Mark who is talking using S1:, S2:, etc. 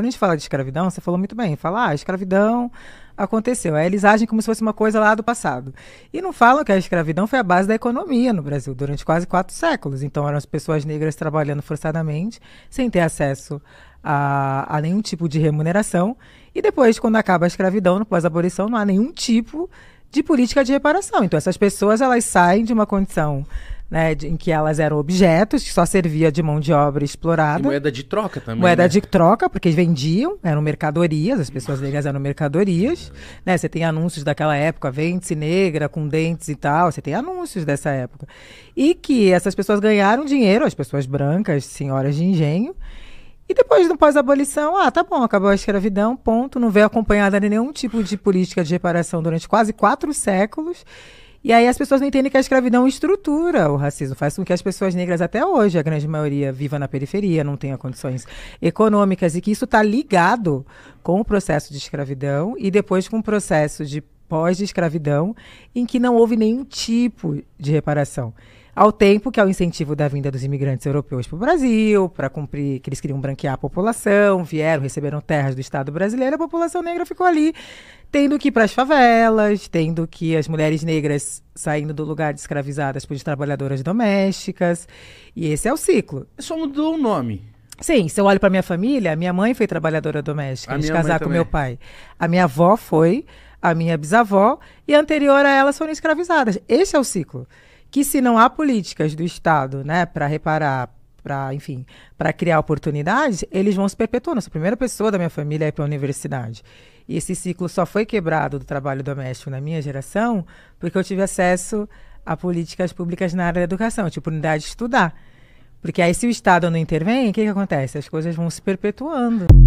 S1: Quando a gente fala de escravidão, você falou muito bem. Fala, ah, escravidão aconteceu. Aí eles agem como se fosse uma coisa lá do passado. E não falam que a escravidão foi a base da economia no Brasil durante quase quatro séculos. Então eram as pessoas negras trabalhando forçadamente, sem ter acesso a, a nenhum tipo de remuneração. E depois, quando acaba a escravidão, no pós-abolição, não há nenhum tipo de política de reparação. Então essas pessoas elas saem de uma condição né, de, em que elas eram objetos, que só servia de mão de obra explorada. E moeda de troca também. Moeda né? de troca, porque vendiam, eram mercadorias, as pessoas negras eram mercadorias. Né? Você tem anúncios daquela época, vende-se negra com dentes e tal, você tem anúncios dessa época. E que essas pessoas ganharam dinheiro, as pessoas brancas, senhoras de engenho. E depois, no pós-abolição, ah, tá bom, acabou a escravidão, ponto. Não veio acompanhada de nenhum tipo de política de reparação durante quase quatro séculos. E aí as pessoas não entendem que a escravidão estrutura o racismo, faz com que as pessoas negras até hoje, a grande maioria, viva na periferia, não tenha condições econômicas e que isso está ligado com o processo de escravidão e depois com o processo de pós-escravidão em que não houve nenhum tipo de reparação ao tempo que é o incentivo da vinda dos imigrantes europeus para o Brasil, para cumprir que eles queriam branquear a população, vieram, receberam terras do Estado brasileiro, a população negra ficou ali, tendo que ir para as favelas, tendo que as mulheres negras saindo do lugar de escravizadas por trabalhadoras domésticas. E esse é o ciclo. Só mudou o nome. Sim, se eu olho para minha família, minha mãe foi trabalhadora doméstica, antes de casar com meu pai. A minha avó foi, a minha bisavó, e anterior a elas foram escravizadas. Esse é o ciclo que se não há políticas do Estado, né, para reparar, para, enfim, para criar oportunidades, eles vão se perpetuando. a primeira pessoa da minha família é ir para a universidade. E esse ciclo só foi quebrado do trabalho doméstico na minha geração porque eu tive acesso a políticas públicas na área da educação, tipo unidade de estudar. Porque aí, se o Estado não intervém, o que, que acontece? As coisas vão se perpetuando.